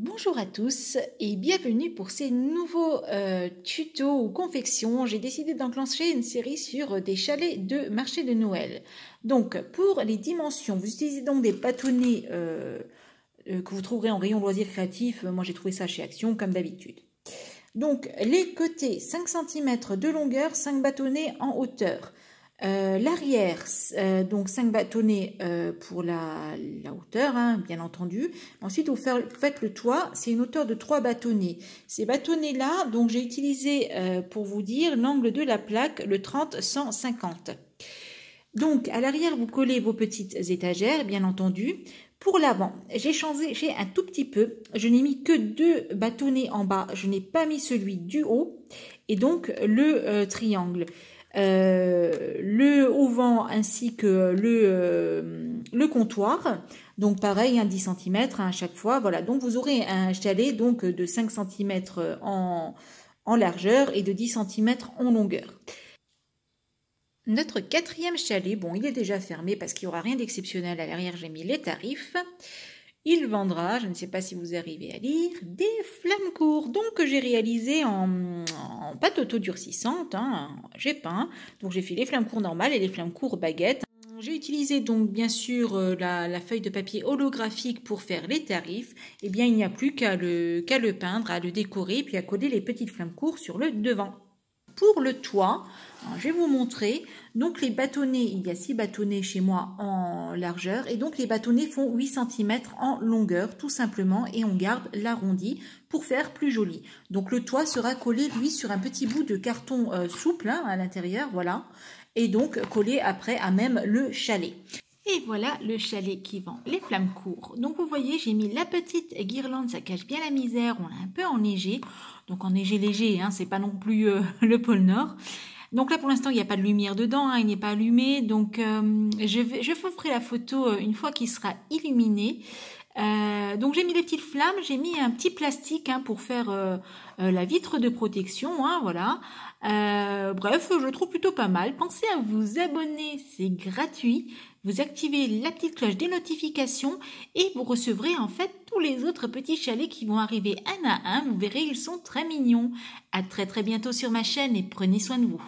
Bonjour à tous et bienvenue pour ces nouveaux euh, tutos ou confections. J'ai décidé d'enclencher une série sur euh, des chalets de marché de Noël. Donc pour les dimensions, vous utilisez donc des bâtonnets euh, que vous trouverez en rayon loisirs créatifs. Moi j'ai trouvé ça chez Action comme d'habitude. Donc les côtés 5 cm de longueur, 5 bâtonnets en hauteur. Euh, l'arrière, euh, donc 5 bâtonnets euh, pour la, hauteur, hein, bien entendu. Ensuite, vous faites le toit, c'est une hauteur de 3 bâtonnets. Ces bâtonnets-là, donc j'ai utilisé pour vous dire l'angle de la plaque, le 30-150. Donc, à l'arrière, vous collez vos petites étagères, bien entendu. Pour l'avant, j'ai changé j'ai un tout petit peu. Je n'ai mis que deux bâtonnets en bas. Je n'ai pas mis celui du haut et donc le triangle. Euh, le le auvent ainsi que le, euh, le comptoir. Donc pareil, 10 cm hein, à chaque fois. Voilà, donc vous aurez un chalet donc de 5 cm en, en largeur et de 10 cm en longueur. Notre quatrième chalet, bon, il est déjà fermé parce qu'il n'y aura rien d'exceptionnel à l'arrière, j'ai mis les tarifs. Il vendra, je ne sais pas si vous arrivez à lire, des flammes courtes. Donc, que j'ai réalisé en, pas pâte auto-durcissante, hein, j'ai peint. Donc j'ai fait les flammes courts normales et les flammes courtes baguettes. J'ai utilisé donc bien sûr euh, la, feuille de papier holographique pour faire les tarifs. Eh bien, il n'y a plus qu'à le, le peindre, à le décorer, puis à coller les petites flammes courtes sur le devant pour le toit. je vais vous montrer. Donc les bâtonnets, il y a 6 bâtonnets chez moi en largeur et donc les bâtonnets font 8 cm en longueur tout simplement et on garde l'arrondi pour faire plus joli. Donc le toit sera collé lui sur un petit bout de carton euh, souple hein, à l'intérieur, voilà. Et donc collé après à même le chalet. Et voilà le chalet qui vend les flammes courtes. Donc vous voyez, j'ai mis la petite guirlande, ça cache bien la misère. On l'a un peu enneigé, donc enneigé léger, hein, c'est pas non plus euh, le pôle Nord. Donc là pour l'instant il n'y a pas de lumière dedans, hein, il n'est pas allumé. Donc euh, je, vais, je ferai la photo euh, une fois qu'il sera illuminé. Euh, donc j'ai mis les petites flammes, j'ai mis un petit plastique hein, pour faire euh, euh, la vitre de protection, hein, voilà. bref, je trouve plutôt pas mal. Pensez à vous abonner, c'est gratuit. Vous activez la petite cloche des notifications et vous recevrez en fait tous les autres petits chalets qui vont arriver un à un. Vous verrez, ils sont très mignons. À très très bientôt sur ma chaîne et prenez soin de vous.